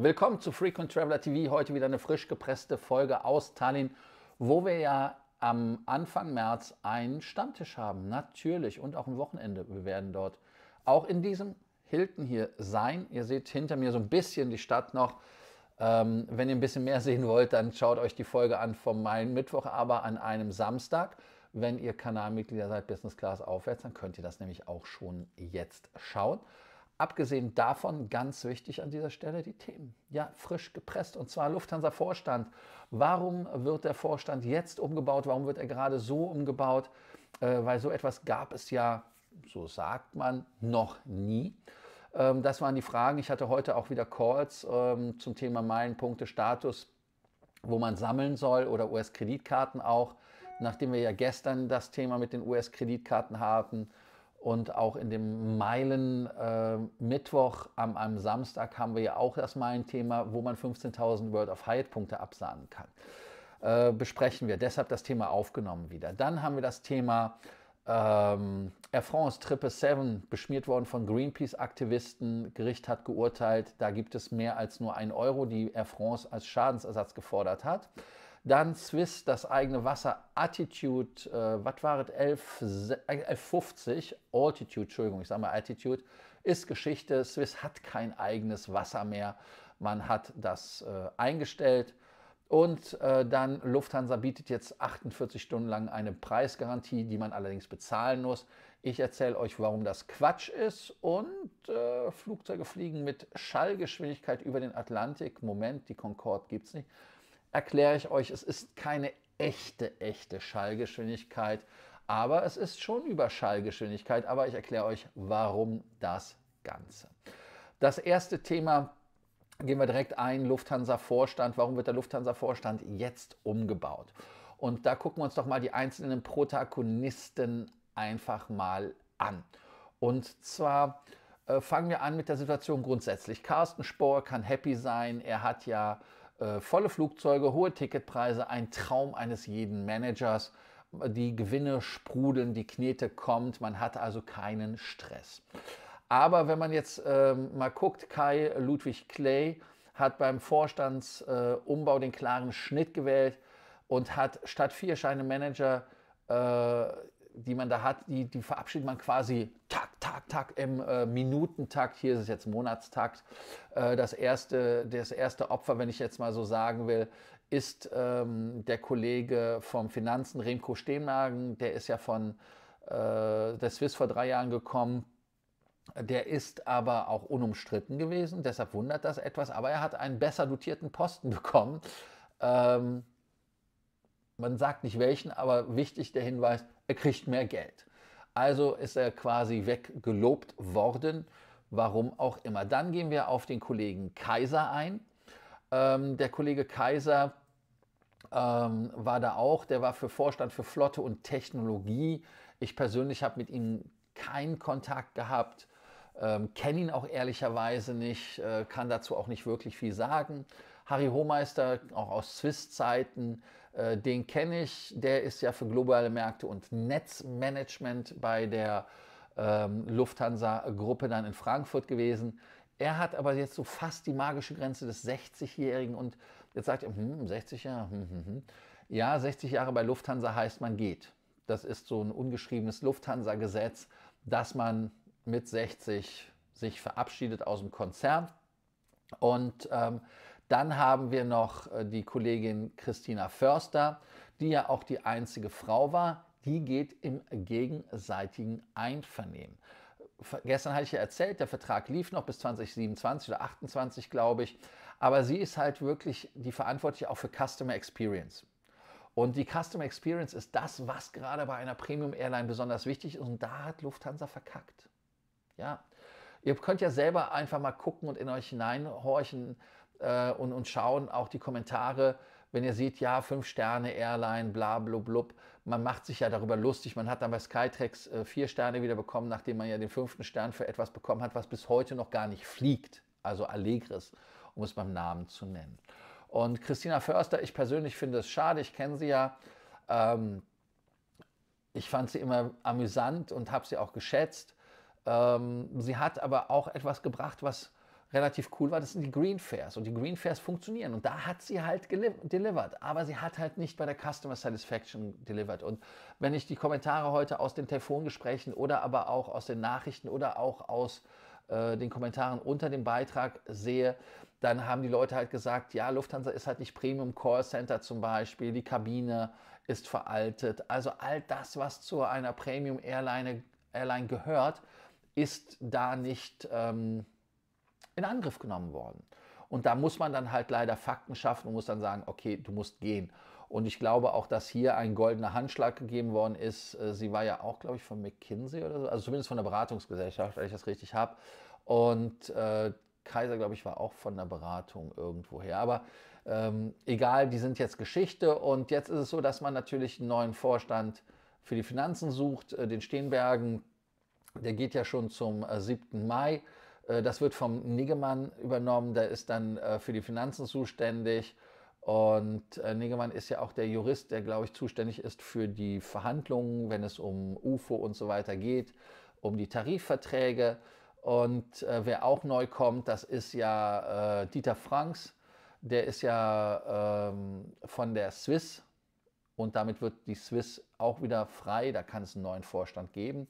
Willkommen zu Frequent Traveler TV. Heute wieder eine frisch gepresste Folge aus Tallinn, wo wir ja am Anfang März einen Stammtisch haben. Natürlich und auch ein Wochenende. Wir werden dort auch in diesem Hilton hier sein. Ihr seht hinter mir so ein bisschen die Stadt noch. Ähm, wenn ihr ein bisschen mehr sehen wollt, dann schaut euch die Folge an vom Meilen Mittwoch, aber an einem Samstag. Wenn ihr Kanalmitglieder seid, Business Class aufwärts, dann könnt ihr das nämlich auch schon jetzt schauen. Abgesehen davon ganz wichtig an dieser Stelle die Themen. Ja, frisch gepresst und zwar Lufthansa Vorstand. Warum wird der Vorstand jetzt umgebaut? Warum wird er gerade so umgebaut? Äh, weil so etwas gab es ja, so sagt man, noch nie. Ähm, das waren die Fragen. Ich hatte heute auch wieder Calls ähm, zum Thema Meilenpunkte, Status, wo man sammeln soll oder US-Kreditkarten auch. Nachdem wir ja gestern das Thema mit den US-Kreditkarten hatten, und auch in dem Meilen-Mittwoch äh, am, am, Samstag haben wir ja auch das Meilen-Thema, wo man 15.000 World of Hyatt-Punkte absahnen kann. Äh, besprechen wir. Deshalb das Thema aufgenommen wieder. Dann haben wir das Thema ähm, Air France Triple 777, beschmiert worden von Greenpeace-Aktivisten. Gericht hat geurteilt, da gibt es mehr als nur ein Euro, die Air France als Schadensersatz gefordert hat. Dann Swiss, das eigene Wasser, Attitude, äh, was war es, 1150, äh, Altitude, Entschuldigung, ich sage mal Attitude, ist Geschichte. Swiss hat kein eigenes Wasser mehr. Man hat das äh, eingestellt. Und äh, dann Lufthansa bietet jetzt 48 Stunden lang eine Preisgarantie, die man allerdings bezahlen muss. Ich erzähle euch, warum das Quatsch ist. Und äh, Flugzeuge fliegen mit Schallgeschwindigkeit über den Atlantik. Moment, die Concorde gibt es nicht erkläre ich euch, es ist keine echte, echte Schallgeschwindigkeit, aber es ist schon über Schallgeschwindigkeit, aber ich erkläre euch, warum das Ganze. Das erste Thema gehen wir direkt ein, Lufthansa-Vorstand. Warum wird der Lufthansa-Vorstand jetzt umgebaut? Und da gucken wir uns doch mal die einzelnen Protagonisten einfach mal an. Und zwar äh, fangen wir an mit der Situation grundsätzlich. Carsten Spohr kann happy sein. Er hat ja äh, volle Flugzeuge, hohe Ticketpreise, ein Traum eines jeden Managers. Die Gewinne sprudeln, die Knete kommt, man hat also keinen Stress. Aber wenn man jetzt äh, mal guckt, Kai Ludwig Clay hat beim Vorstandsumbau äh, den klaren Schnitt gewählt und hat statt vier Scheine Manager äh, die man da hat, die, die verabschiedet man quasi tak, tak, tak im äh, Minutentakt. Hier ist es jetzt Monatstakt. Äh, das, erste, das erste Opfer, wenn ich jetzt mal so sagen will, ist ähm, der Kollege vom Finanzen, Remco Stehmagen. Der ist ja von äh, der Swiss vor drei Jahren gekommen. Der ist aber auch unumstritten gewesen, deshalb wundert das etwas. Aber er hat einen besser dotierten Posten bekommen. Ähm, man sagt nicht welchen, aber wichtig der Hinweis, er kriegt mehr Geld. Also ist er quasi weggelobt worden. Warum auch immer. Dann gehen wir auf den Kollegen Kaiser ein. Ähm, der Kollege Kaiser ähm, war da auch. Der war für Vorstand für Flotte und Technologie. Ich persönlich habe mit ihm keinen Kontakt gehabt, ähm, kenne ihn auch ehrlicherweise nicht, äh, kann dazu auch nicht wirklich viel sagen. Harry Hohmeister, auch aus Swiss-Zeiten, äh, den kenne ich, der ist ja für globale Märkte und Netzmanagement bei der ähm, Lufthansa-Gruppe dann in Frankfurt gewesen. Er hat aber jetzt so fast die magische Grenze des 60-Jährigen und jetzt sagt er, hm, 60 Jahre, hm, hm, hm. ja, 60 Jahre bei Lufthansa heißt, man geht. Das ist so ein ungeschriebenes Lufthansa-Gesetz, dass man mit 60 sich verabschiedet aus dem Konzern. Und ähm, dann haben wir noch äh, die Kollegin Christina Förster, die ja auch die einzige Frau war. Die geht im gegenseitigen Einvernehmen. Gestern hatte ich ja erzählt, der Vertrag lief noch bis 2027 oder 28, glaube ich. Aber sie ist halt wirklich die Verantwortliche auch für Customer Experience. Und die Customer Experience ist das, was gerade bei einer Premium Airline besonders wichtig ist. Und da hat Lufthansa verkackt. Ja, ihr könnt ja selber einfach mal gucken und in euch hineinhorchen, äh, und, und schauen auch die Kommentare, wenn ihr seht, ja, fünf sterne airline bla, blub, blub. Man macht sich ja darüber lustig. Man hat dann bei Skytrax 4 äh, Sterne wieder bekommen, nachdem man ja den fünften Stern für etwas bekommen hat, was bis heute noch gar nicht fliegt. Also Allegris, um es beim Namen zu nennen. Und Christina Förster, ich persönlich finde es schade, ich kenne sie ja. Ähm, ich fand sie immer amüsant und habe sie auch geschätzt. Ähm, sie hat aber auch etwas gebracht, was relativ cool war, das sind die Green Fairs. Und die Green Fairs funktionieren. Und da hat sie halt delivered. Aber sie hat halt nicht bei der Customer Satisfaction delivered. Und wenn ich die Kommentare heute aus den Telefongesprächen oder aber auch aus den Nachrichten oder auch aus äh, den Kommentaren unter dem Beitrag sehe, dann haben die Leute halt gesagt, ja, Lufthansa ist halt nicht Premium Call Center zum Beispiel, die Kabine ist veraltet. Also all das, was zu einer Premium Airline, Airline gehört, ist da nicht ähm, in Angriff genommen worden. Und da muss man dann halt leider Fakten schaffen und muss dann sagen, okay, du musst gehen. Und ich glaube auch, dass hier ein goldener Handschlag gegeben worden ist. Äh, sie war ja auch, glaube ich, von McKinsey oder so, also zumindest von der Beratungsgesellschaft, wenn ich das richtig habe. Und äh, Kaiser, glaube ich, war auch von der Beratung irgendwoher. Aber ähm, egal, die sind jetzt Geschichte. Und jetzt ist es so, dass man natürlich einen neuen Vorstand für die Finanzen sucht, äh, den Steenbergen. Der geht ja schon zum äh, 7. Mai. Äh, das wird vom Nigemann übernommen, der ist dann äh, für die Finanzen zuständig. Und äh, Niggemann ist ja auch der Jurist, der, glaube ich, zuständig ist für die Verhandlungen, wenn es um UFO und so weiter geht, um die Tarifverträge. Und äh, wer auch neu kommt, das ist ja äh, Dieter Franks. Der ist ja ähm, von der Swiss und damit wird die Swiss auch wieder frei. Da kann es einen neuen Vorstand geben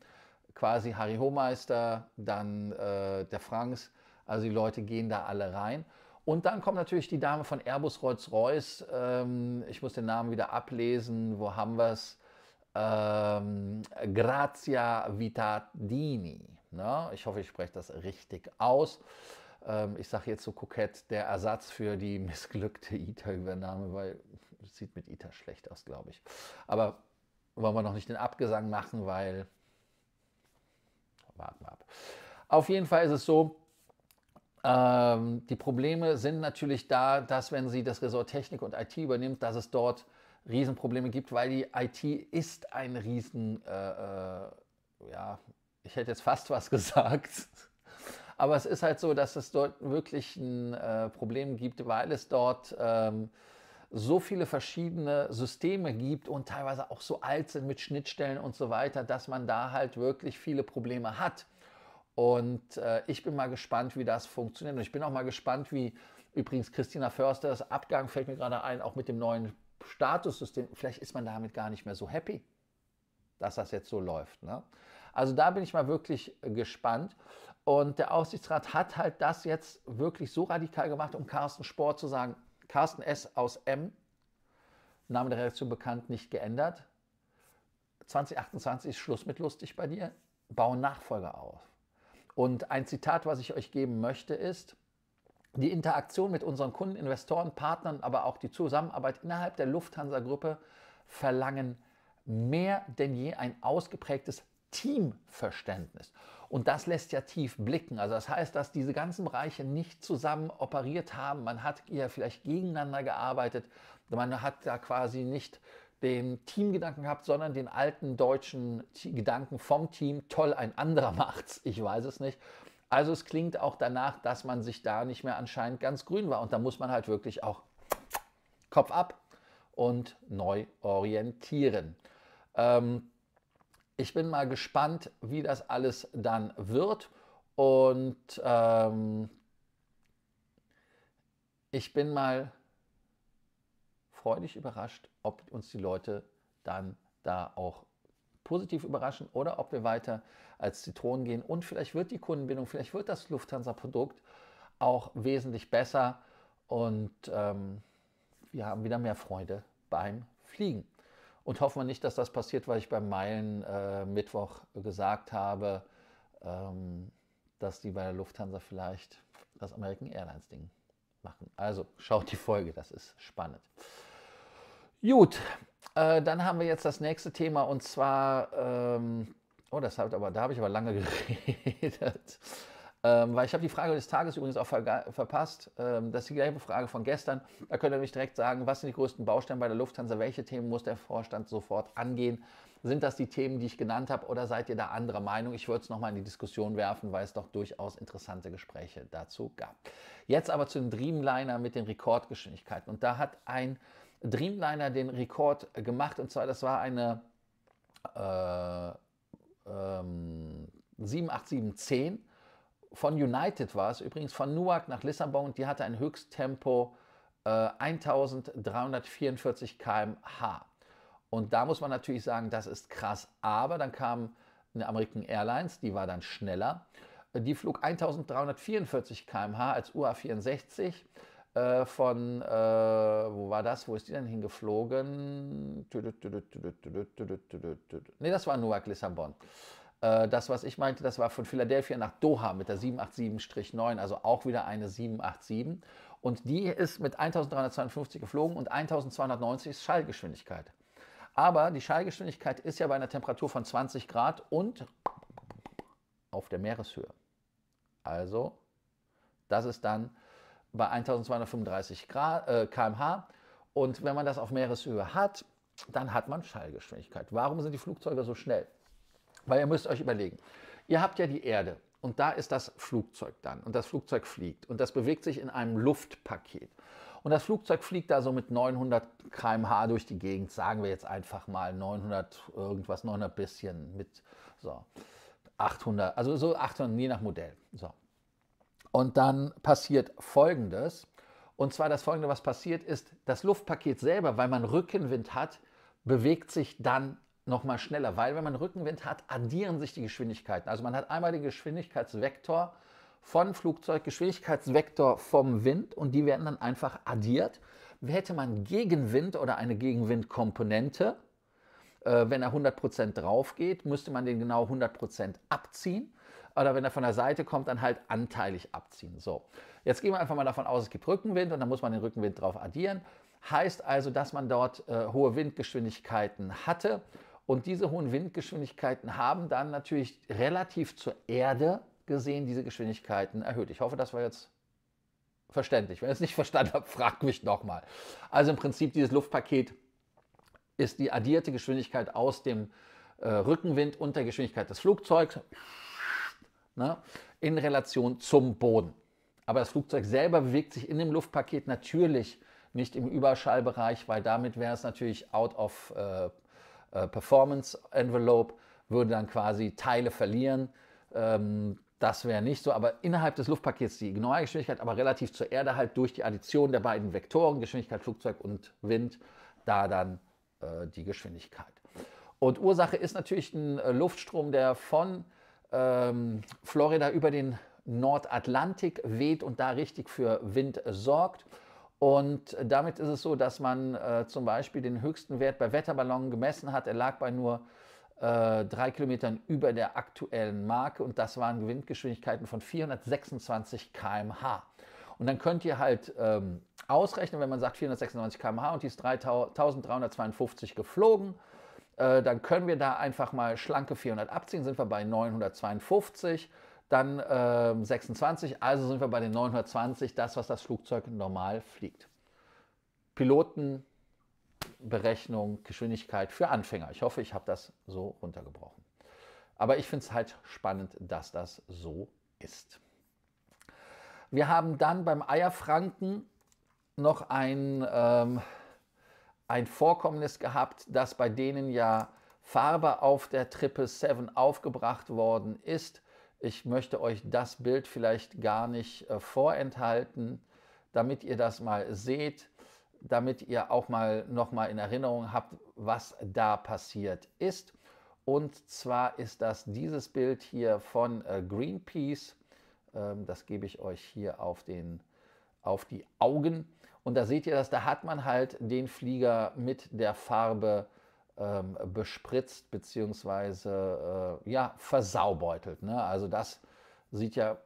quasi Harry Hohmeister, dann äh, der Franks. Also die Leute gehen da alle rein. Und dann kommt natürlich die Dame von Airbus Rolls-Royce. Ähm, ich muss den Namen wieder ablesen. Wo haben wir es? Ähm, Grazia Vitadini. Na, ne? ich hoffe, ich spreche das richtig aus. Ähm, ich sage jetzt so kokett der Ersatz für die missglückte ITA-Übernahme, weil es sieht mit ITA schlecht aus, glaube ich. Aber wollen wir noch nicht den Abgesang machen, weil warten wir ab. Auf jeden Fall ist es so, ähm, die Probleme sind natürlich da, dass wenn sie das Ressort Technik und IT übernimmt, dass es dort Riesenprobleme gibt, weil die IT ist ein Riesen, äh, äh, ja, ich hätte jetzt fast was gesagt, aber es ist halt so, dass es dort wirklich ein äh, Problem gibt, weil es dort... Ähm, so viele verschiedene Systeme gibt und teilweise auch so alt sind mit Schnittstellen und so weiter, dass man da halt wirklich viele Probleme hat. Und äh, ich bin mal gespannt, wie das funktioniert. Und ich bin auch mal gespannt, wie übrigens Christina Försters Abgang fällt mir gerade ein, auch mit dem neuen Statussystem. Vielleicht ist man damit gar nicht mehr so happy, dass das jetzt so läuft. Ne? Also da bin ich mal wirklich gespannt. Und der Aufsichtsrat hat halt das jetzt wirklich so radikal gemacht, um Carsten Sport zu sagen, Carsten S. aus M. Name der Redaktion bekannt, nicht geändert. 2028 ist Schluss mit lustig bei dir. Bauen Nachfolger auf. Und ein Zitat, was ich euch geben möchte, ist, die Interaktion mit unseren Kunden, Investoren, Partnern, aber auch die Zusammenarbeit innerhalb der Lufthansa-Gruppe verlangen mehr denn je ein ausgeprägtes Teamverständnis. Und das lässt ja tief blicken. Also das heißt, dass diese ganzen Bereiche nicht zusammen operiert haben. Man hat ja vielleicht gegeneinander gearbeitet. Man hat da quasi nicht den Teamgedanken gehabt, sondern den alten deutschen Gedanken vom Team, toll, ein anderer macht's, ich weiß es nicht. Also es klingt auch danach, dass man sich da nicht mehr anscheinend ganz grün war und da muss man halt wirklich auch Kopf ab und neu orientieren. Ähm, ich bin mal gespannt, wie das alles dann wird. Und ähm, ich bin mal freudig überrascht, ob uns die Leute dann da auch positiv überraschen oder ob wir weiter als Zitronen gehen. Und vielleicht wird die Kundenbindung, vielleicht wird das Lufthansa-Produkt auch wesentlich besser und ähm, wir haben wieder mehr Freude beim Fliegen. Und hoffen wir nicht, dass das passiert, weil ich beim Meilen äh, Mittwoch gesagt habe, ähm, dass die bei der Lufthansa vielleicht das American Airlines Ding machen. Also schaut die Folge, das ist spannend. Gut, äh, dann haben wir jetzt das nächste Thema und zwar, ähm, oh, das hat aber, da habe ich aber lange geredet. Ähm, weil ich habe die Frage des Tages übrigens auch ver verpasst. Ähm, das ist die gleiche Frage von gestern. Da könnt ihr mich direkt sagen, was sind die größten Bausteine bei der Lufthansa? Welche Themen muss der Vorstand sofort angehen? Sind das die Themen, die ich genannt habe oder seid ihr da anderer Meinung? Ich würde es nochmal in die Diskussion werfen, weil es doch durchaus interessante Gespräche dazu gab. Jetzt aber zu den Dreamliner mit den Rekordgeschwindigkeiten. Und da hat ein Dreamliner den Rekord gemacht und zwar, das war eine äh, ähm, 78710 von United war es, übrigens von Newark nach Lissabon, die hatte ein Höchsttempo äh, 1344 km/h. Und da muss man natürlich sagen, das ist krass. Aber dann kam eine American Airlines, die war dann schneller. Die flog 1344 km/h als UA64 äh, von, äh, wo war das? Wo ist die denn hingeflogen? Ne, das war Newark, Lissabon. Äh, das, was ich meinte, das war von Philadelphia nach Doha mit der 787-9, also auch wieder eine 787. Und die ist mit 1352 geflogen und 1290 ist Schallgeschwindigkeit. Aber die Schallgeschwindigkeit ist ja bei einer Temperatur von 20 Grad und auf der Meereshöhe. Also, das ist dann bei 1235 Grad, äh, km/h. Und wenn man das auf Meereshöhe hat, dann hat man Schallgeschwindigkeit. Warum sind die Flugzeuge so schnell? Weil ihr müsst euch überlegen, ihr habt ja die Erde und da ist das Flugzeug dann und das Flugzeug fliegt und das bewegt sich in einem Luftpaket. Und das Flugzeug fliegt da so mit 900 km/h durch die Gegend, sagen wir jetzt einfach mal 900 irgendwas, 900 bisschen mit so 800, also so 800 je nach Modell. So. Und dann passiert folgendes. Und zwar das folgende, was passiert ist, das Luftpaket selber, weil man Rückenwind hat, bewegt sich dann nochmal schneller, weil wenn man Rückenwind hat, addieren sich die Geschwindigkeiten. Also man hat einmal den Geschwindigkeitsvektor von Flugzeug, Geschwindigkeitsvektor vom Wind und die werden dann einfach addiert. Hätte man Gegenwind oder eine Gegenwindkomponente, äh, wenn er 100% drauf geht, müsste man den genau 100% abziehen. Oder wenn er von der Seite kommt, dann halt anteilig abziehen. So, jetzt gehen wir einfach mal davon aus, es gibt Rückenwind und dann muss man den Rückenwind drauf addieren. Heißt also, dass man dort äh, hohe Windgeschwindigkeiten hatte und diese hohen Windgeschwindigkeiten haben dann natürlich relativ zur Erde gesehen diese Geschwindigkeiten erhöht. Ich hoffe, das war jetzt verständlich. Wenn ihr es nicht verstanden habt, fragt mich nochmal. Also im Prinzip dieses Luftpaket ist die addierte Geschwindigkeit aus dem äh, Rückenwind und der Geschwindigkeit des Flugzeugs na, ne, in Relation zum Boden. Aber das Flugzeug selber bewegt sich in dem Luftpaket natürlich nicht im Überschallbereich, weil damit wäre es natürlich out of äh, äh, Performance Envelope, würde dann quasi Teile verlieren. Ähm, das wäre nicht so, aber innerhalb des Luftpakets die ignore aber relativ zur Erde halt durch die Addition der beiden Vektoren, Geschwindigkeit, Flugzeug und Wind, da dann äh, die Geschwindigkeit. Und Ursache ist natürlich ein äh, Luftstrom, der von ähm, Florida über den Nordatlantik weht und da richtig für Wind sorgt. Und damit ist es so, dass man äh, zum Beispiel den höchsten Wert bei Wetterballon gemessen hat. Er lag bei nur äh, drei Kilometern über der aktuellen Marke und das waren Windgeschwindigkeiten von 426 km/h. Und dann könnt ihr halt ähm, ausrechnen, wenn man sagt 426 km/h und die ist 3352 geflogen, äh, dann können wir da einfach mal schlanke 400 abziehen, sind wir bei 952 dann äh, 26, also sind wir bei den 920, das, was das Flugzeug normal fliegt. Pilotenberechnung, Geschwindigkeit für Anfänger. Ich hoffe, ich habe das so runtergebrochen. Aber ich finde es halt spannend, dass das so ist. Wir haben dann beim Eierfranken noch ein, ähm, ein Vorkommnis gehabt, dass bei denen ja Farbe auf der Triple 7 aufgebracht worden ist ich möchte euch das Bild vielleicht gar nicht äh, vorenthalten, damit ihr das mal seht, damit ihr auch mal nochmal in Erinnerung habt, was da passiert ist. Und zwar ist das dieses Bild hier von äh, Greenpeace. Ähm, das gebe ich euch hier auf, den, auf die Augen. Und da seht ihr das, da hat man halt den Flieger mit der Farbe ähm, bespritzt bzw. äh, ja, versaubeutelt. Ne? Also das sieht ja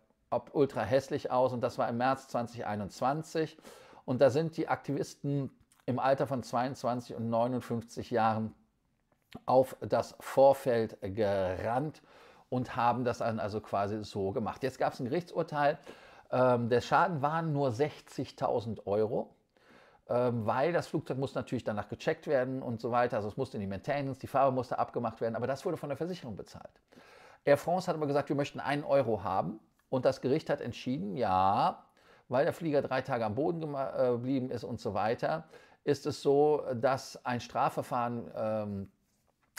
ultra hässlich aus und das war im März 2021. Und da sind die Aktivisten im Alter von 22 und 59 Jahren auf das Vorfeld gerannt und haben das dann also quasi so gemacht. Jetzt gab es ein Gerichtsurteil. Ähm, der Schaden waren nur 60.000 Euro. Ähm, weil das Flugzeug muss natürlich danach gecheckt werden und so weiter. Also es musste in die Maintenance, die Farbe musste abgemacht werden, aber das wurde von der Versicherung bezahlt. Air France hat aber gesagt, wir möchten einen Euro haben und das Gericht hat entschieden, ja, weil der Flieger drei Tage am Boden äh, geblieben ist und so weiter, ist es so, dass ein Strafverfahren ähm,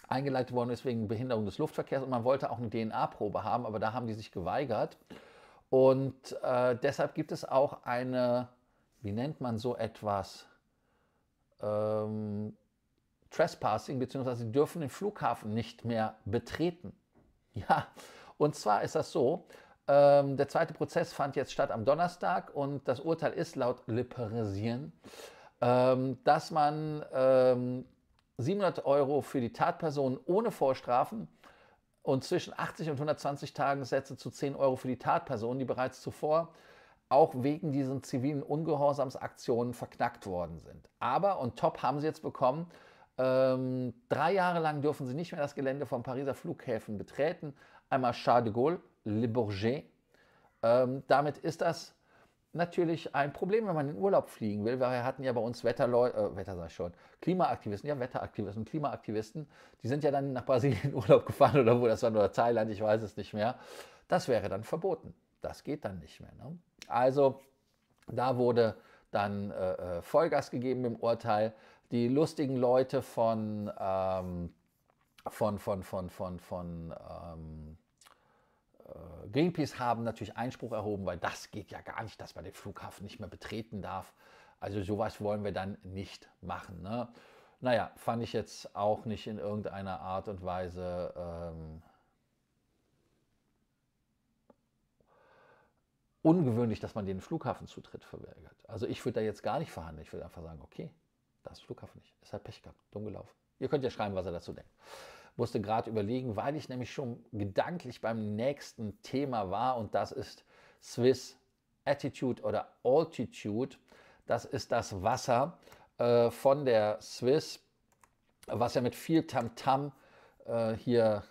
eingeleitet worden ist wegen Behinderung des Luftverkehrs und man wollte auch eine DNA-Probe haben, aber da haben die sich geweigert. Und äh, deshalb gibt es auch eine wie nennt man so etwas, ähm, Trespassing, beziehungsweise sie dürfen den Flughafen nicht mehr betreten. Ja, und zwar ist das so, ähm, der zweite Prozess fand jetzt statt am Donnerstag und das Urteil ist laut Le Parisien, ähm, dass man ähm, 700 Euro für die Tatperson ohne Vorstrafen und zwischen 80 und 120 Tagen Sätze zu 10 Euro für die Tatperson, die bereits zuvor auch wegen diesen zivilen Ungehorsamsaktionen verknackt worden sind. Aber, und top haben sie jetzt bekommen, ähm, drei Jahre lang dürfen sie nicht mehr das Gelände von Pariser Flughäfen betreten. Einmal Charles de Gaulle, Le Bourget. Ähm, damit ist das natürlich ein Problem, wenn man in Urlaub fliegen will, weil wir hatten ja bei uns Wetterleute, äh, Wetter sag ich schon, Klimaaktivisten, ja Wetteraktivisten, Klimaaktivisten, die sind ja dann nach Brasilien in Urlaub gefahren oder wo das war, oder Thailand, ich weiß es nicht mehr. Das wäre dann verboten. Das geht dann nicht mehr. Ne? Also da wurde dann äh, äh, Vollgas gegeben im Urteil. Die lustigen Leute von, ähm, von, von, von, von, von ähm, äh, Greenpeace haben natürlich Einspruch erhoben, weil das geht ja gar nicht, dass man den Flughafen nicht mehr betreten darf. Also sowas wollen wir dann nicht machen. Ne? Naja, fand ich jetzt auch nicht in irgendeiner Art und Weise ähm, ungewöhnlich, dass man den Flughafenzutritt verweigert. Also ich würde da jetzt gar nicht verhandeln. Ich würde einfach sagen, okay, das Flughafen nicht. Es hat Pech gehabt, dumm gelaufen. Ihr könnt ja schreiben, was er dazu denkt. Musste gerade überlegen, weil ich nämlich schon gedanklich beim nächsten Thema war und das ist Swiss Attitude oder Altitude. Das ist das Wasser äh, von der Swiss, was ja mit viel Tamtam -Tam, äh, hier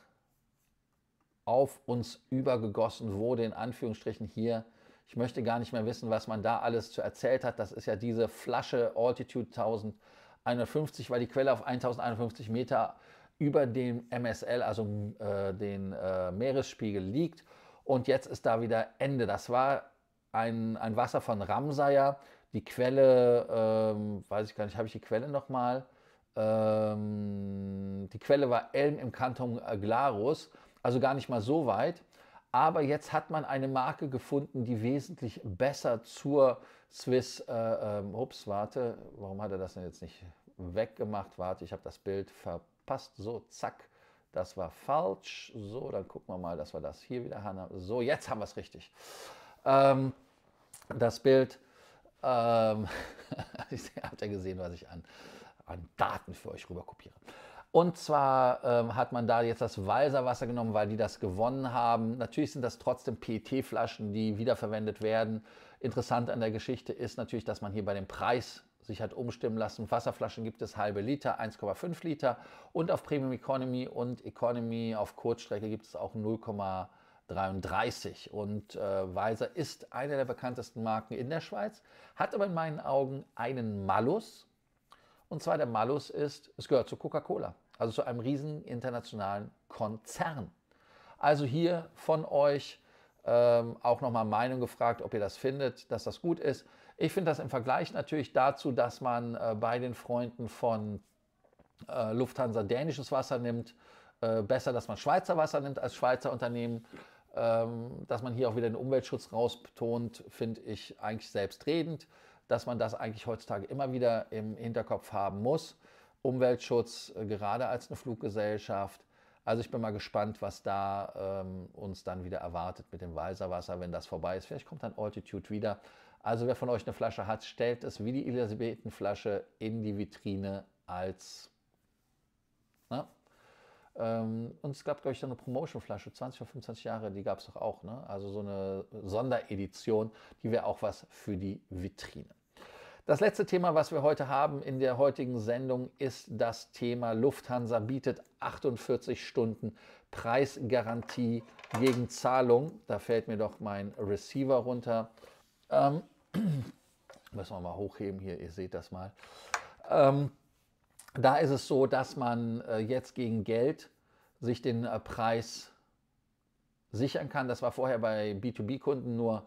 auf uns übergegossen wurde, in Anführungsstrichen hier ich möchte gar nicht mehr wissen, was man da alles zu erzählt hat. Das ist ja diese Flasche Altitude 1150, weil die Quelle auf 1051 Meter über dem MSL, also äh, den äh, Meeresspiegel, liegt. Und jetzt ist da wieder Ende. Das war ein, ein Wasser von Ramsayer. Die Quelle, ähm, weiß ich gar nicht, habe ich die Quelle nochmal? Ähm, die Quelle war Elm im Kanton äh, Glarus, also gar nicht mal so weit. Aber jetzt hat man eine Marke gefunden, die wesentlich besser zur Swiss. Äh, ähm, ups, warte, warum hat er das denn jetzt nicht weggemacht? Warte, ich habe das Bild verpasst. So, zack, das war falsch. So, dann gucken wir mal, dass wir das hier wieder haben. So, jetzt haben wir es richtig. Ähm, das Bild, ähm, habt ihr gesehen, was ich an, an Daten für euch rüber kopiere. Und zwar ähm, hat man da jetzt das Walser Wasser genommen, weil die das gewonnen haben. Natürlich sind das trotzdem PET-Flaschen, die wiederverwendet werden. Interessant an der Geschichte ist natürlich, dass man hier bei dem Preis sich hat umstimmen lassen. Wasserflaschen gibt es halbe Liter, 1,5 Liter und auf Premium Economy und Economy auf Kurzstrecke gibt es auch 0,33. Und äh, Weiser ist eine der bekanntesten Marken in der Schweiz, hat aber in meinen Augen einen Malus. Und zwar der Malus ist, es gehört zu Coca-Cola also zu einem riesigen internationalen Konzern. Also hier von euch ähm, auch nochmal Meinung gefragt, ob ihr das findet, dass das gut ist. Ich finde das im Vergleich natürlich dazu, dass man äh, bei den Freunden von äh, Lufthansa dänisches Wasser nimmt, äh, besser, dass man Schweizer Wasser nimmt als Schweizer Unternehmen. Ähm, dass man hier auch wieder den Umweltschutz rausbetont, finde ich eigentlich selbstredend, dass man das eigentlich heutzutage immer wieder im Hinterkopf haben muss. Umweltschutz, äh, gerade als eine Fluggesellschaft. Also ich bin mal gespannt, was da ähm, uns dann wieder erwartet mit dem Weiserwasser, wenn das vorbei ist. Vielleicht kommt dann Altitude wieder. Also wer von euch eine Flasche hat, stellt es wie die Elisabethenflasche in die Vitrine als... Ne? Ähm, und es gab, glaube ich, so eine Promotion-Flasche, 20 oder 25 Jahre, die gab es doch auch. Ne? Also so eine Sonderedition, die wäre auch was für die Vitrine. Das letzte Thema, was wir heute haben in der heutigen Sendung, ist das Thema Lufthansa bietet 48 Stunden Preisgarantie gegen Zahlung. Da fällt mir doch mein Receiver runter. Ähm, müssen wir mal hochheben hier, ihr seht das mal. Ähm, da ist es so, dass man äh, jetzt gegen Geld sich den äh, Preis sichern kann. Das war vorher bei B2B-Kunden nur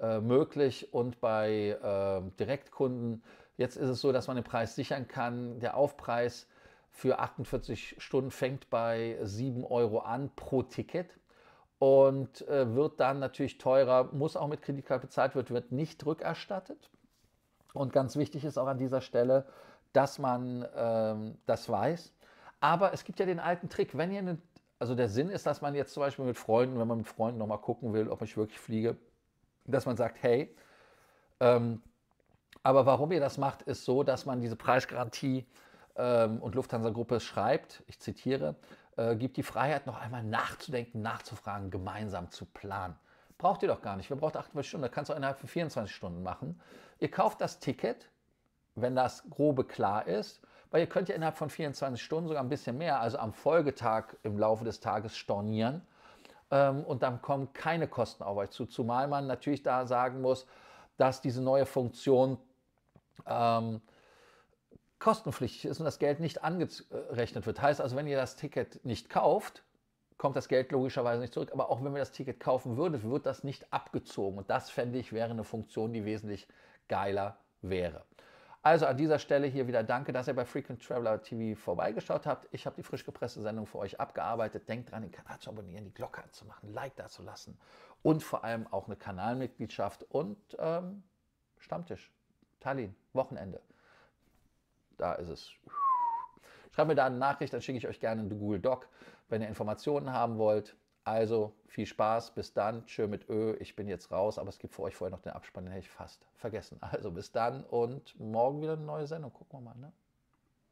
äh, möglich und bei äh, Direktkunden. Jetzt ist es so, dass man den Preis sichern kann. Der Aufpreis für 48 Stunden fängt bei 7 Euro an pro Ticket und äh, wird dann natürlich teurer, muss auch mit Kreditkarte bezahlt wird, wird nicht rückerstattet. Und ganz wichtig ist auch an dieser Stelle, dass man ähm, das weiß. Aber es gibt ja den alten Trick, wenn ihr, ne, also der Sinn ist, dass man jetzt zum Beispiel mit Freunden, wenn man mit Freunden nochmal gucken will, ob ich wirklich fliege, dass man sagt, hey, ähm, aber warum ihr das macht, ist so, dass man diese Preisgarantie ähm, und Lufthansa-Gruppe schreibt, ich zitiere, äh, gibt die Freiheit, noch einmal nachzudenken, nachzufragen, gemeinsam zu planen. Braucht ihr doch gar nicht. Wir brauchen 48 Stunden, da kannst du innerhalb von 24 Stunden machen. Ihr kauft das Ticket, wenn das grobe klar ist, weil ihr könnt ja innerhalb von 24 Stunden sogar ein bisschen mehr, also am Folgetag im Laufe des Tages stornieren ähm, und dann kommen keine Kosten auf euch zu. Zumal man natürlich da sagen muss, dass diese neue Funktion ähm, kostenpflichtig ist und das Geld nicht angerechnet wird. Heißt also, wenn ihr das Ticket nicht kauft, kommt das Geld logischerweise nicht zurück. Aber auch wenn wir das Ticket kaufen würden, wird das nicht abgezogen. Und das fände ich wäre eine Funktion, die wesentlich geiler wäre. Also an dieser Stelle hier wieder danke, dass ihr bei Frequent Traveler TV vorbeigeschaut habt. Ich habe die frisch gepresste Sendung für euch abgearbeitet. Denkt dran, den Kanal zu abonnieren, die Glocke anzumachen, ein Like da zu lassen und vor allem auch eine Kanalmitgliedschaft und ähm, Stammtisch. Tallinn, Wochenende. Da ist es. Schreibt mir da eine Nachricht, dann schicke ich euch gerne in Google Doc, wenn ihr Informationen haben wollt. Also viel Spaß, bis dann, tschö mit Ö, ich bin jetzt raus, aber es gibt für euch vorher noch den Abspann, den hätte ich fast vergessen. Also bis dann und morgen wieder eine neue Sendung, gucken wir mal. Ne?